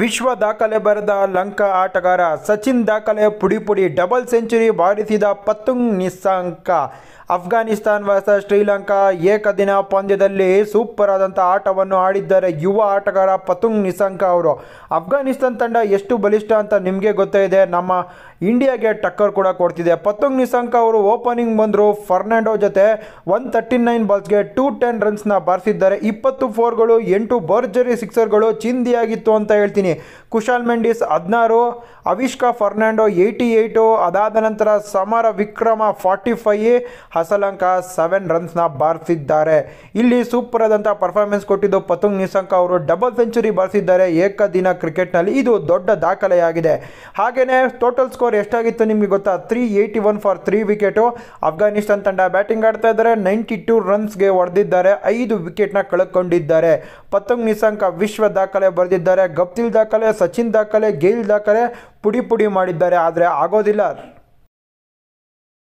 ವಿಶ್ವ ದಾಖಲೆ ಬರೆದ ಲಂಕಾ ಆಟಗಾರ ಸಚಿನ್ ದಾಖಲೆ ಪುಡಿಪುಡಿ ಡಬಲ್ ಸೆಂಚುರಿ ಬಾರಿಸಿದ ಪತುಂಗ್ ನಿಸ್ಸಾಂಕ ಅಫ್ಘಾನಿಸ್ತಾನ್ ವಾಸ ಶ್ರೀಲಂಕಾ ಏಕದಿನ ಪಂದ್ಯದಲ್ಲಿ ಸೂಪರ್ ಆದಂಥ ಆಟವನ್ನು ಆಡಿದ್ದಾರೆ ಯುವ ಆಟಗಾರ ಪತುಂಗ್ ನಿಸಂಕ ಅವರು ಅಫ್ಘಾನಿಸ್ತಾನ್ ತಂಡ ಎಷ್ಟು ಬಲಿಷ್ಠ ಅಂತ ನಿಮಗೆ ಗೊತ್ತೇ ಇದೆ ನಮ್ಮ ಇಂಡಿಯಾಗೆ ಟಕ್ಕರ್ ಕೂಡ ಕೊಡ್ತಿದೆ ಪತುಂಗ್ ನಿಸಂಕ ಅವರು ಓಪನಿಂಗ್ ಬಂದರು ಫರ್ನಾಂಡೋ ಜೊತೆ ಒನ್ ತರ್ಟಿ ನೈನ್ ಬಾಲ್ಸ್ಗೆ ಟೂ ಟೆನ್ ರನ್ಸ್ನ ಬಾರಿಸಿದ್ದಾರೆ ಇಪ್ಪತ್ತು ಫೋರ್ಗಳು ಎಂಟು ಬರ್ಜರಿ ಸಿಕ್ಸರ್ಗಳು ಚಿಂದಿಯಾಗಿತ್ತು ಅಂತ ಹೇಳ್ತೀನಿ ಕುಶಾಲ್ ಮೆಂಡಿಸ್ ಹದಿನಾರು ಅವಿಷ್ಕಾ ಫರ್ನಾಂಡೋ ಏಯ್ಟಿ ಏಯ್ಟು ಅದಾದ ನಂತರ Samarawickrama forty five Asalanka seven ರನ್ಸ್ನ ಬಾರಿಸಿದ್ದಾರೆ ಇಲ್ಲಿ ಸೂಪರ್ ಆದಂಥ ಪರ್ಫಾರ್ಮೆನ್ಸ್ ಕೊಟ್ಟಿದ್ದು ಪತುಂಗ್ ನಿಸಂಕ ಅವರು ಡಬಲ್ ಸೆಂಚುರಿ ಬಾರಿಸಿದ್ದಾರೆ ಏಕದಿನ ಕ್ರಿಕೆಟ್ನಲ್ಲಿ ಇದು ದೊಡ್ಡ ದಾಖಲೆಯಾಗಿದೆ ಹಾಗೆಯೇ ಟೋಟಲ್ ಸ್ಕೋರ್ ಎಷ್ಟಾಗಿತ್ತು ನಿಮಗೆ ಗೊತ್ತಾ three eighty one for three wicket Afghanistan ತಂಡ ಬ್ಯಾಟಿಂಗ್ ಆಡ್ತಾ ಇದ್ದಾರೆ ನೈಂಟಿ ಟೂ ರನ್ಸ್ಗೆ ಹೊಡೆದಿದ್ದಾರೆ ಐದು ವಿಕೆಟ್ನ ಕಳ್ಕೊಂಡಿದ್ದಾರೆ ಪತಂಗ್ ನಿಸಂಕ ವಿಶ್ವ ದಾಖಲೆ ಬರೆದಿದ್ದಾರೆ ಗಪ್ತಿಲ್ ದಾಖಲೆ ಸಚಿನ್ ದಾಖಲೆ ಗೇಲ್ ದಾಖಲೆ ಪುಡಿ ಪುಡಿ ಮಾಡಿದ್ದಾರೆ ಆದರೆ ಆಗೋದಿಲ್ಲ